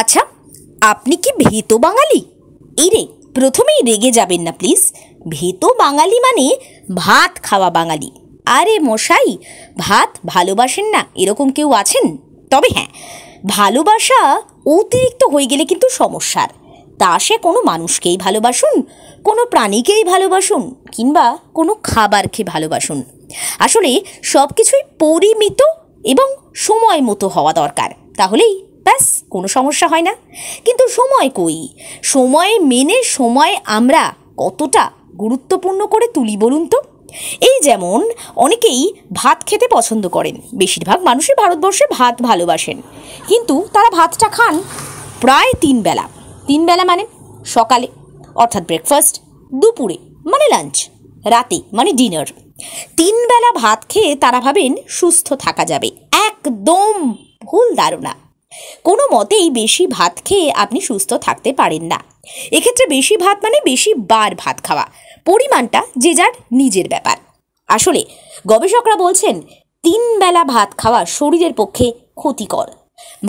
আচ্ছা আপনি কি ভেতো বাঙালি এই রে প্রথমেই রেগে যাবেন না প্লিজ ভেতো বাঙালি মানে ভাত খাওয়া বাঙালি আরে মশাই ভাত ভালোবাসেন না এরকম কেউ আছেন তবে হ্যাঁ ভালোবাসা অতিরিক্ত হয়ে গেলে কিন্তু সমস্যার তা সে কোনো মানুষকেই ভালোবাসুন কোনো প্রাণীকেই ভালোবাসুন কিংবা কোনো খাবার খেয়ে ভালোবাসুন আসলে সব কিছুই পরিমিত এবং সময় মতো হওয়া দরকার তাহলেই ব্যাস কোনো সমস্যা হয় না কিন্তু সময় কই সময় মেনে সময় আমরা কতটা গুরুত্বপূর্ণ করে তুলি বলুন তো এই যেমন অনেকেই ভাত খেতে পছন্দ করেন বেশিরভাগ মানুষই ভারতবর্ষে ভাত ভালোবাসেন কিন্তু তারা ভাতটা খান প্রায় তিন বেলা তিন বেলা মানে সকালে অর্থাৎ ব্রেকফাস্ট দুপুরে মানে লাঞ্চ রাতে মানে ডিনার তিন বেলা ভাত খেয়ে তারা ভাবেন সুস্থ থাকা যাবে একদম ভুল ধারণা কোনো মতেই বেশি ভাত খেয়ে আপনি সুস্থ থাকতে পারেন না এক্ষেত্রে বেশি ভাত মানে বেশি বার ভাত খাওয়া পরিমাণটা যে যার নিজের ব্যাপার আসলে গবেষকরা বলছেন তিন বেলা ভাত খাওয়া শরীরের পক্ষে ক্ষতিকর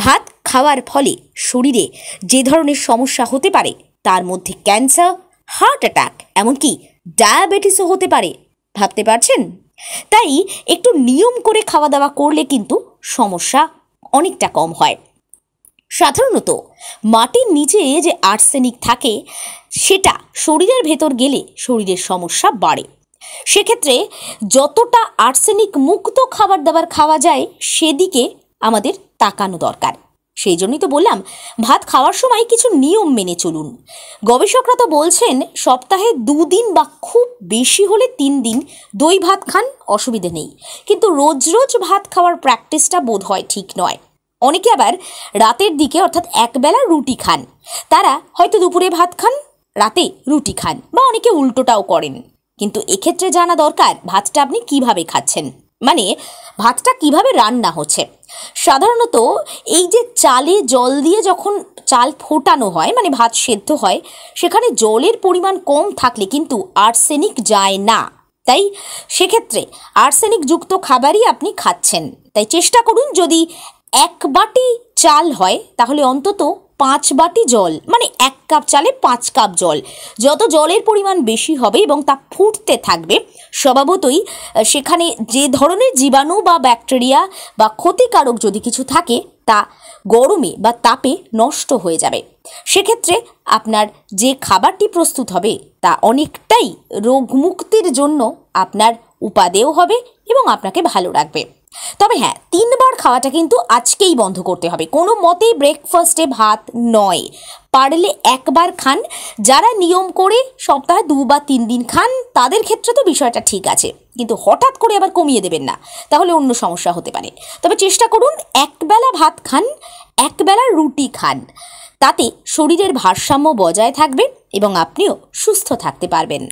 ভাত খাওয়ার ফলে শরীরে যে ধরনের সমস্যা হতে পারে তার মধ্যে ক্যান্সার হার্ট অ্যাটাক এমনকি ডায়াবেটিসও হতে পারে ভাবতে পারছেন তাই একটু নিয়ম করে খাওয়া দাওয়া করলে কিন্তু সমস্যা অনেকটা কম হয় সাধারণত মাটির নিচে যে আর্সেনিক থাকে সেটা শরীরের ভেতর গেলে শরীরের সমস্যা বাড়ে সেক্ষেত্রে যতটা আর্সেনিক মুক্ত খাবার দাবার খাওয়া যায় সেদিকে আমাদের তাকানো দরকার সেই জন্যই তো বললাম ভাত খাওয়ার সময় কিছু নিয়ম মেনে চলুন গবেষকরা তো বলছেন সপ্তাহে দুদিন বা খুব বেশি হলে তিন দিন দই ভাত খান অসুবিধে নেই কিন্তু রোজ রোজ ভাত খাওয়ার প্র্যাকটিসটা বোধ হয় ঠিক নয় অনেকে আবার রাতের দিকে অর্থাৎ একবেলা রুটি খান তারা হয়তো দুপুরে ভাত খান রাতে রুটি খান বা অনেকে উল্টোটাও করেন কিন্তু এক্ষেত্রে জানা দরকার ভাতটা আপনি কিভাবে খাচ্ছেন মানে ভাতটা কিভাবে রান্না হচ্ছে সাধারণত এই যে চালে জল দিয়ে যখন চাল ফোটানো হয় মানে ভাত সেদ্ধ হয় সেখানে জলের পরিমাণ কম থাকলে কিন্তু আর্সেনিক যায় না তাই সেক্ষেত্রে আর্সেনিকযুক্ত খাবারই আপনি খাচ্ছেন তাই চেষ্টা করুন যদি এক বাটি চাল হয় তাহলে অন্তত পাঁচ বাটি জল মানে এক কাপ চালে পাঁচ কাপ জল যত জলের পরিমাণ বেশি হবে এবং তা ফুটতে থাকবে স্বভাবতই সেখানে যে ধরনের জীবাণু বা ব্যাকটেরিয়া বা ক্ষতিকারক যদি কিছু থাকে তা গরমে বা তাপে নষ্ট হয়ে যাবে সেক্ষেত্রে আপনার যে খাবারটি প্রস্তুত হবে তা অনেকটাই রোগমুক্তির জন্য আপনার উপাদেয় হবে এবং আপনাকে ভালো রাখবে তবে হ্যাঁ তিনবার খাওয়াটা কিন্তু আজকেই বন্ধ করতে হবে কোনো মতেই ব্রেকফাস্টে ভাত নয় পারলে একবার খান যারা নিয়ম করে সপ্তাহে দু বা তিন দিন খান তাদের ক্ষেত্রে তো বিষয়টা ঠিক আছে কিন্তু হঠাৎ করে আবার কমিয়ে দেবেন না তাহলে অন্য সমস্যা হতে পারে তবে চেষ্টা করুন একবেলা ভাত খান একবেলা রুটি খান তাতে শরীরের ভারসাম্য বজায় থাকবে এবং আপনিও সুস্থ থাকতে পারবেন